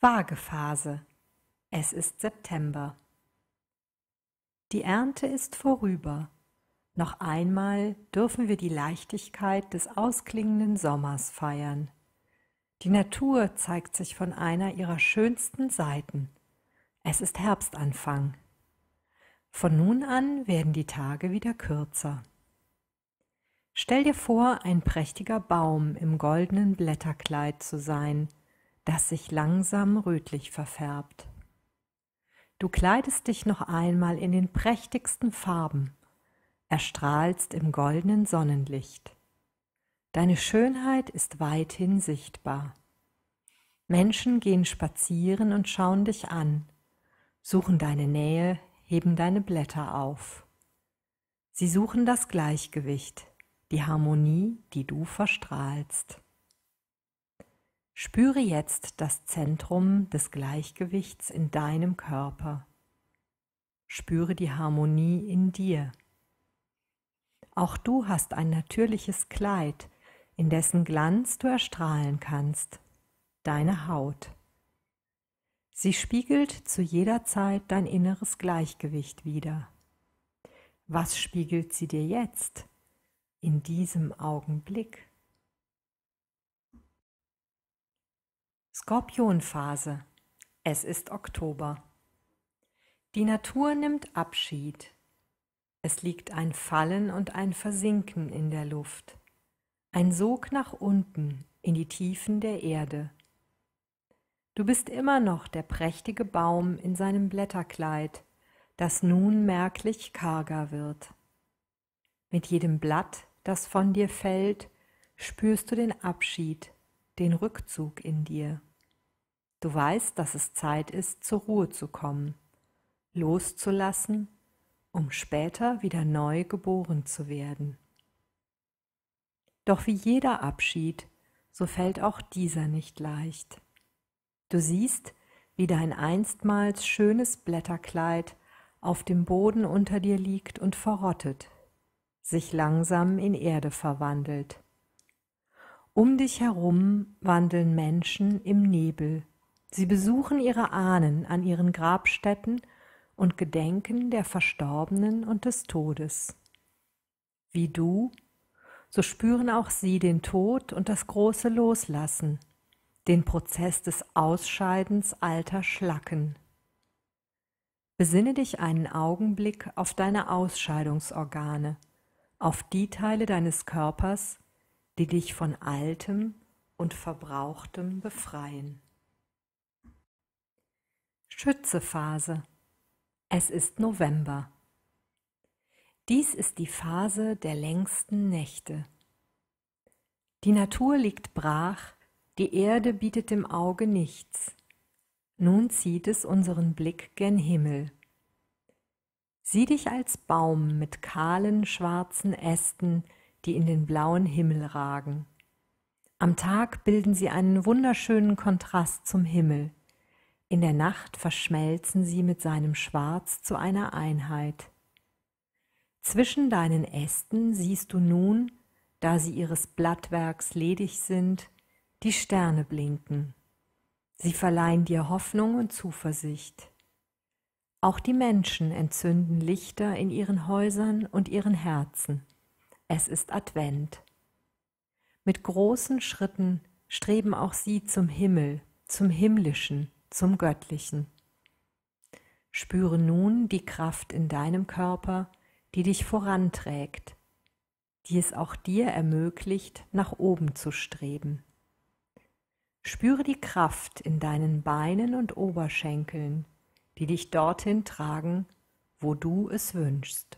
Vage Phase. Es ist September. Die Ernte ist vorüber. Noch einmal dürfen wir die Leichtigkeit des ausklingenden Sommers feiern. Die Natur zeigt sich von einer ihrer schönsten Seiten. Es ist Herbstanfang. Von nun an werden die Tage wieder kürzer. Stell dir vor, ein prächtiger Baum im goldenen Blätterkleid zu sein, das sich langsam rötlich verfärbt. Du kleidest dich noch einmal in den prächtigsten Farben, erstrahlst im goldenen Sonnenlicht. Deine Schönheit ist weithin sichtbar. Menschen gehen spazieren und schauen dich an, suchen deine Nähe, heben deine Blätter auf. Sie suchen das Gleichgewicht, die Harmonie, die du verstrahlst. Spüre jetzt das Zentrum des Gleichgewichts in deinem Körper. Spüre die Harmonie in dir. Auch du hast ein natürliches Kleid, in dessen Glanz du erstrahlen kannst, deine Haut. Sie spiegelt zu jeder Zeit dein inneres Gleichgewicht wider. Was spiegelt sie dir jetzt, in diesem Augenblick? Skorpionphase. Es ist Oktober. Die Natur nimmt Abschied. Es liegt ein Fallen und ein Versinken in der Luft, ein Sog nach unten in die Tiefen der Erde. Du bist immer noch der prächtige Baum in seinem Blätterkleid, das nun merklich karger wird. Mit jedem Blatt, das von dir fällt, spürst du den Abschied, den Rückzug in dir. Du weißt, dass es Zeit ist, zur Ruhe zu kommen, loszulassen, um später wieder neu geboren zu werden. Doch wie jeder Abschied, so fällt auch dieser nicht leicht. Du siehst, wie dein einstmals schönes Blätterkleid auf dem Boden unter dir liegt und verrottet, sich langsam in Erde verwandelt. Um dich herum wandeln Menschen im Nebel Sie besuchen ihre Ahnen an ihren Grabstätten und gedenken der Verstorbenen und des Todes. Wie du, so spüren auch sie den Tod und das große Loslassen, den Prozess des Ausscheidens alter Schlacken. Besinne dich einen Augenblick auf deine Ausscheidungsorgane, auf die Teile deines Körpers, die dich von altem und verbrauchtem befreien. Schützephase. Es ist November. Dies ist die Phase der längsten Nächte. Die Natur liegt brach, die Erde bietet dem Auge nichts. Nun zieht es unseren Blick gen Himmel. Sieh dich als Baum mit kahlen, schwarzen Ästen, die in den blauen Himmel ragen. Am Tag bilden sie einen wunderschönen Kontrast zum Himmel. In der Nacht verschmelzen sie mit seinem Schwarz zu einer Einheit. Zwischen deinen Ästen siehst du nun, da sie ihres Blattwerks ledig sind, die Sterne blinken. Sie verleihen dir Hoffnung und Zuversicht. Auch die Menschen entzünden Lichter in ihren Häusern und ihren Herzen. Es ist Advent. Mit großen Schritten streben auch sie zum Himmel, zum Himmlischen, zum Göttlichen. Spüre nun die Kraft in deinem Körper, die dich voranträgt, die es auch dir ermöglicht, nach oben zu streben. Spüre die Kraft in deinen Beinen und Oberschenkeln, die dich dorthin tragen, wo du es wünschst.